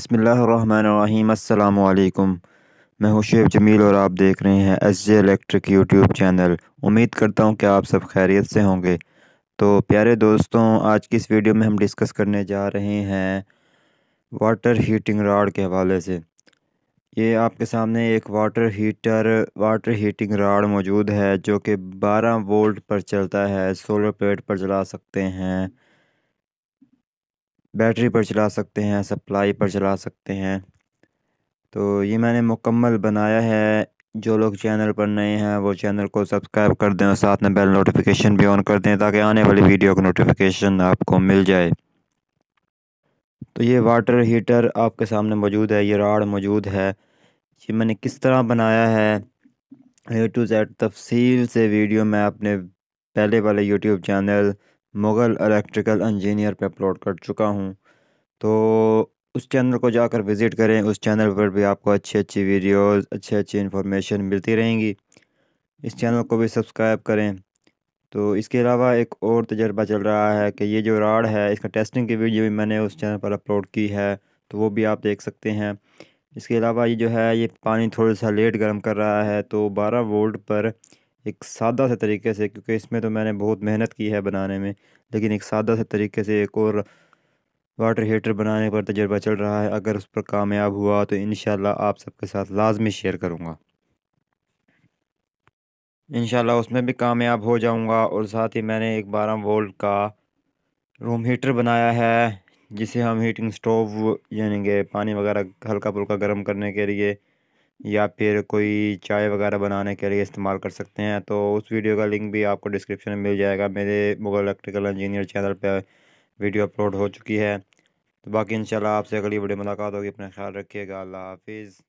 अल्लाम मैं हूं शेब जमील और आप देख रहे हैं S J electric YouTube channel उम्मीद करता हूं कि आप सब खैरियत से होंगे तो प्यारे दोस्तों आज की इस वीडियो में हम डिस्कस करने जा रहे हैं वाटर हीटिंग राड के हवाले से ये आपके सामने एक water heater water heating rod मौजूद है जो कि 12 वोल्ट पर चलता है सोलर प्लेट पर चला सकते हैं बैटरी पर चला सकते हैं सप्लाई पर चला सकते हैं तो ये मैंने मुकम्मल बनाया है जो लोग चैनल पर नए हैं वो चैनल को सब्सक्राइब कर दें और साथ में बेल नोटिफिकेशन भी ऑन कर दें ताकि आने वाली वीडियो का नोटिफिकेशन आपको मिल जाए तो ये वाटर हीटर आपके सामने मौजूद है ये राड मौजूद है ये मैंने किस तरह बनाया है ए टू जेड तफसील से वीडियो मैं अपने पहले वाले YouTube channel Mughal electrical engineer पे अपलोड कर चुका हूँ तो उस चैनल को जाकर विज़िट करें उस चैनल पर भी आपको अच्छी अच्छी वीडियोस अच्छी अच्छी इन्फॉर्मेशन मिलती रहेंगी इस चैनल को भी सब्सक्राइब करें तो इसके अलावा एक और तजर्बा चल रहा है कि ये जो राड है इसका टेस्टिंग की वीडियो भी मैंने उस चैनल पर अपलोड की है तो वो भी आप देख सकते हैं इसके अलावा ये जो है ये पानी थोड़ा सा लेट गर्म कर रहा है तो बारह वोल्ट पर एक सादा से तरीके से क्योंकि इसमें तो मैंने बहुत मेहनत की है बनाने में लेकिन एक सादा से तरीके से एक और वाटर हीटर बनाने पर तजर्बा चल रहा है अगर उस पर कामयाब हुआ तो इन आप सबके साथ लाजमी शेयर करूँगा इन उसमें भी कामयाब हो जाऊँगा और साथ ही मैंने एक बारह वोल्ट का रूम हीटर बनाया है जिसे हम हीटिंग स्टोव यानी कि पानी वगैरह हल्का फुल्का गर्म करने के लिए या फिर कोई चाय वगैरह बनाने के लिए इस्तेमाल कर सकते हैं तो उस वीडियो का लिंक भी आपको डिस्क्रिप्शन में मिल जाएगा मेरे मुगल इलेक्ट्रिकल इंजीनियर चैनल पर वीडियो अपलोड हो चुकी है तो बाकी इंशाल्लाह आपसे अगली बड़ी मुलाकात होगी अपना ख्याल रखिएगा अल्लाह हाफिज़